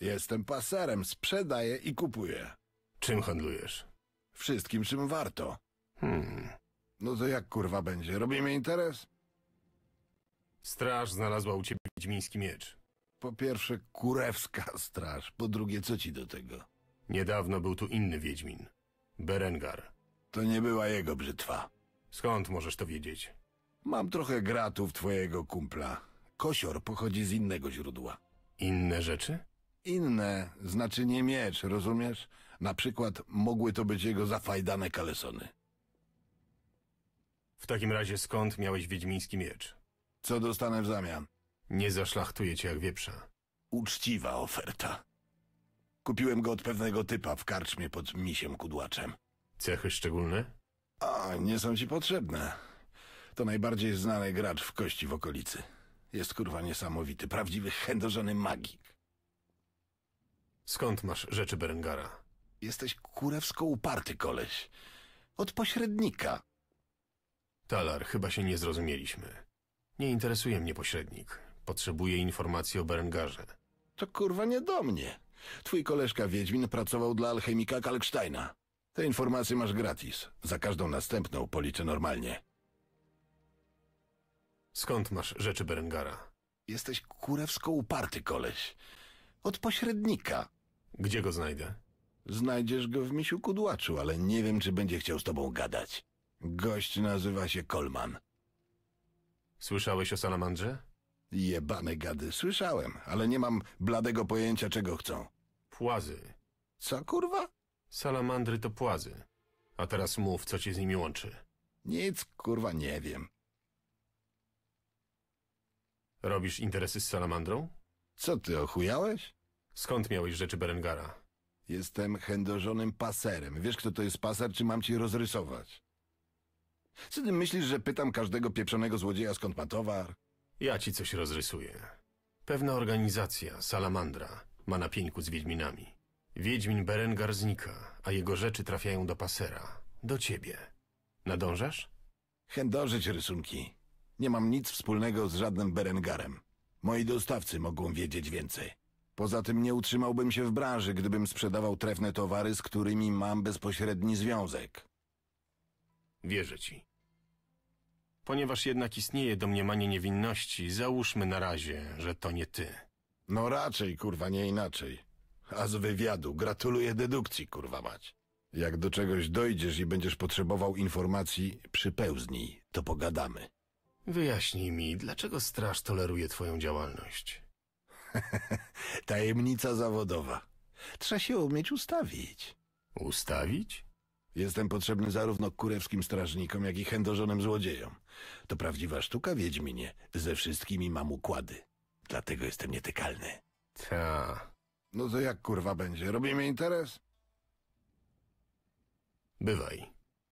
Jestem paserem, sprzedaję i kupuję. Czym handlujesz? Wszystkim, czym warto. Hmm. No to jak kurwa będzie? Robimy interes? Straż znalazła u ciebie wiedźmiński miecz. Po pierwsze, kurewska straż. Po drugie, co ci do tego? Niedawno był tu inny wiedźmin. Berengar. To nie była jego brzytwa. Skąd możesz to wiedzieć? Mam trochę gratów twojego kumpla. Kosior pochodzi z innego źródła. Inne rzeczy? inne znaczenie miecz, rozumiesz? Na przykład mogły to być jego zafajdane kalesony. W takim razie skąd miałeś wiedźmiński miecz? Co dostanę w zamian? Nie zaszlachtuję cię jak wieprza. Uczciwa oferta. Kupiłem go od pewnego typa w karczmie pod misiem kudłaczem. Cechy szczególne? A, nie są ci potrzebne. To najbardziej znany gracz w kości w okolicy. Jest kurwa niesamowity, prawdziwy chędożony magik. Skąd masz rzeczy Berengara? Jesteś kurewsko uparty koleś. Od pośrednika. Talar, chyba się nie zrozumieliśmy. Nie interesuje mnie pośrednik. Potrzebuję informacji o Berengarze. To kurwa nie do mnie. Twój koleżka Wiedźmin pracował dla alchemika Kalksteina. Te informacje masz gratis. Za każdą następną policzę normalnie. Skąd masz rzeczy Berengara? Jesteś kurewsko uparty koleś. Od pośrednika. Gdzie go znajdę? Znajdziesz go w misiu kudłaczu, ale nie wiem, czy będzie chciał z tobą gadać. Gość nazywa się Kolman. Słyszałeś o salamandrze? Jebane gady, słyszałem, ale nie mam bladego pojęcia, czego chcą. Płazy. Co, kurwa? Salamandry to płazy. A teraz mów, co cię z nimi łączy. Nic, kurwa, nie wiem. Robisz interesy z salamandrą? Co ty, ochujałeś? Skąd miałeś rzeczy Berengara? Jestem chędożonym paserem. Wiesz, kto to jest paser, czy mam ci rozrysować? Co ty myślisz, że pytam każdego pieprzonego złodzieja, skąd ma towar? Ja ci coś rozrysuję. Pewna organizacja, Salamandra, ma na pieńku z Wiedźminami. Wiedźmin Berengar znika, a jego rzeczy trafiają do pasera. Do ciebie. Nadążasz? Chędożyć rysunki. Nie mam nic wspólnego z żadnym Berengarem. Moi dostawcy mogą wiedzieć więcej. Poza tym nie utrzymałbym się w branży, gdybym sprzedawał trefne towary, z którymi mam bezpośredni związek. Wierzę ci. Ponieważ jednak istnieje domniemanie niewinności, załóżmy na razie, że to nie ty. No raczej, kurwa, nie inaczej. A z wywiadu gratuluję dedukcji, kurwa mać. Jak do czegoś dojdziesz i będziesz potrzebował informacji, przypełznij, to pogadamy. Wyjaśnij mi, dlaczego straż toleruje twoją działalność? Tajemnica zawodowa. Trzeba się umieć ustawić. Ustawić? Jestem potrzebny zarówno kurewskim strażnikom, jak i chędożonym złodziejom. To prawdziwa sztuka, Wiedźminie. Ze wszystkimi mam układy. Dlatego jestem nietykalny. Ta. No to jak kurwa będzie? Robimy interes? Bywaj.